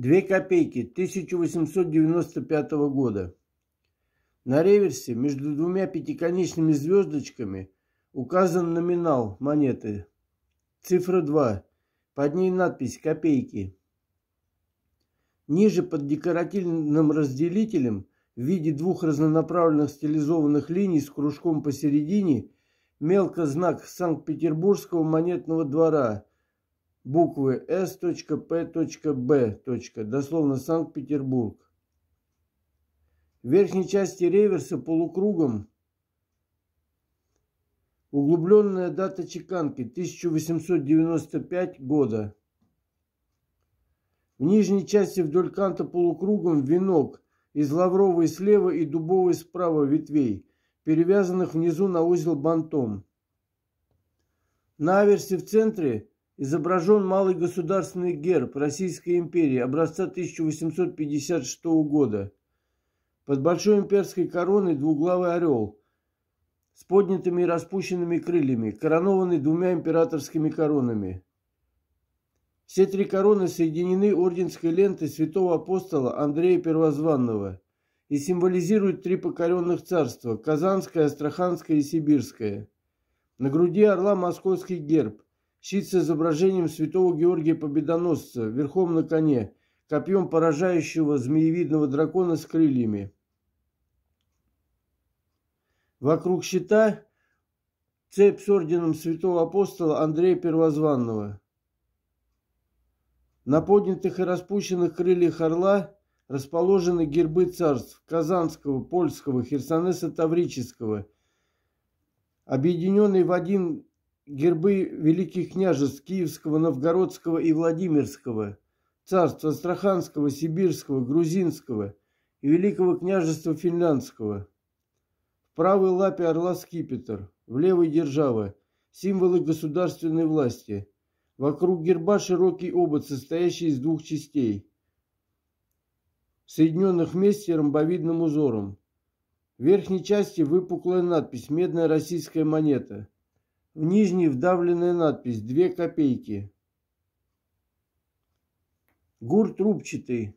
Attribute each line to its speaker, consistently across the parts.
Speaker 1: Две копейки 1895 года. На реверсе между двумя пятиконечными звездочками указан номинал монеты. Цифра 2. Под ней надпись «Копейки». Ниже под декоративным разделителем в виде двух разнонаправленных стилизованных линий с кружком посередине мелко знак Санкт-Петербургского монетного двора – буквы S.P.B. дословно Санкт-Петербург. В верхней части реверса полукругом углубленная дата чеканки 1895 года. В нижней части вдоль канта полукругом венок из лавровой слева и дубовой справа ветвей, перевязанных внизу на узел бантом. На аверсе в центре – изображен малый государственный герб Российской империи образца 1856 года. Под большой имперской короной двуглавый орел с поднятыми и распущенными крыльями, коронованный двумя императорскими коронами. Все три короны соединены орденской лентой святого апостола Андрея Первозванного и символизируют три покоренных царства – Казанское, Астраханское и Сибирское. На груди орла московский герб – Щит с изображением святого Георгия Победоносца, верхом на коне, копьем поражающего змеевидного дракона с крыльями. Вокруг щита цепь с орденом святого апостола Андрея Первозванного. На поднятых и распущенных крыльях орла расположены гербы царств Казанского, Польского, Херсонеса Таврического, объединенные в один гербы великих княжеств Киевского, Новгородского и Владимирского, царства Астраханского, Сибирского, Грузинского и Великого княжества Финляндского. В правой лапе орла скипетр, в левой держава, символы государственной власти. Вокруг герба широкий обод, состоящий из двух частей, соединенных вместе ромбовидным узором. В верхней части выпуклая надпись «Медная российская монета». В нижней вдавленная надпись «Две копейки». Гур трубчатый.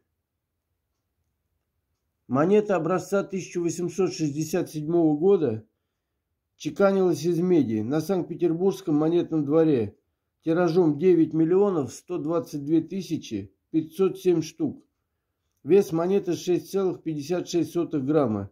Speaker 1: Монета образца 1867 года чеканилась из меди на Санкт-Петербургском монетном дворе тиражом 9 миллионов 122 тысячи 507 штук. Вес монеты 6,56 грамма.